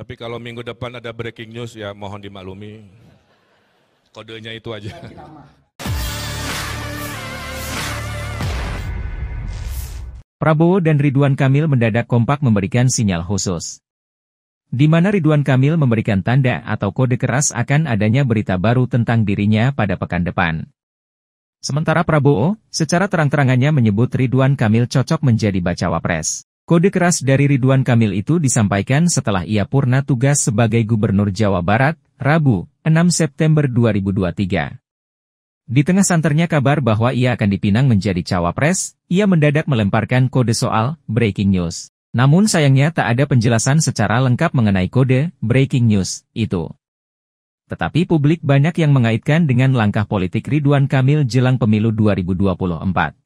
Tapi kalau minggu depan ada breaking news ya mohon dimaklumi. Kodenya itu aja. Prabowo dan Ridwan Kamil mendadak kompak memberikan sinyal khusus. Di mana Ridwan Kamil memberikan tanda atau kode keras akan adanya berita baru tentang dirinya pada pekan depan. Sementara Prabowo, secara terang-terangannya menyebut Ridwan Kamil cocok menjadi bacawa pres. Kode keras dari Ridwan Kamil itu disampaikan setelah ia purna tugas sebagai Gubernur Jawa Barat, Rabu, 6 September 2023. Di tengah santernya kabar bahwa ia akan dipinang menjadi cawapres, ia mendadak melemparkan kode soal breaking news. Namun sayangnya tak ada penjelasan secara lengkap mengenai kode breaking news itu. Tetapi publik banyak yang mengaitkan dengan langkah politik Ridwan Kamil jelang pemilu 2024.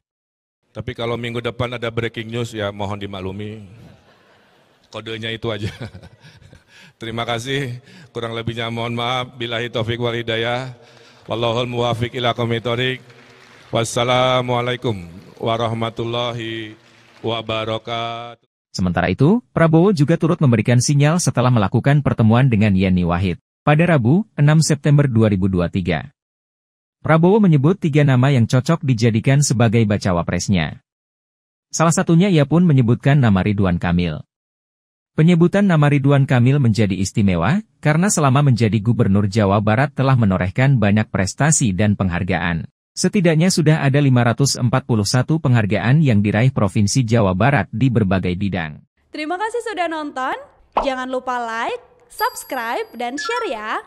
Tapi kalau minggu depan ada breaking news ya mohon dimaklumi. Kodenya itu aja. Terima kasih. Kurang lebihnya mohon maaf. Bilahi taufik wal hidayah. Wallahul muwafiq ila komitorik. Wassalamualaikum warahmatullahi wabarakatuh. Sementara itu, Prabowo juga turut memberikan sinyal setelah melakukan pertemuan dengan Yeni Wahid pada Rabu, 6 September 2023. Prabowo menyebut tiga nama yang cocok dijadikan sebagai bacawa presnya. Salah satunya ia pun menyebutkan nama Ridwan Kamil. Penyebutan nama Ridwan Kamil menjadi istimewa, karena selama menjadi gubernur Jawa Barat telah menorehkan banyak prestasi dan penghargaan. Setidaknya sudah ada 541 penghargaan yang diraih Provinsi Jawa Barat di berbagai bidang. Terima kasih sudah nonton, jangan lupa like, subscribe, dan share ya!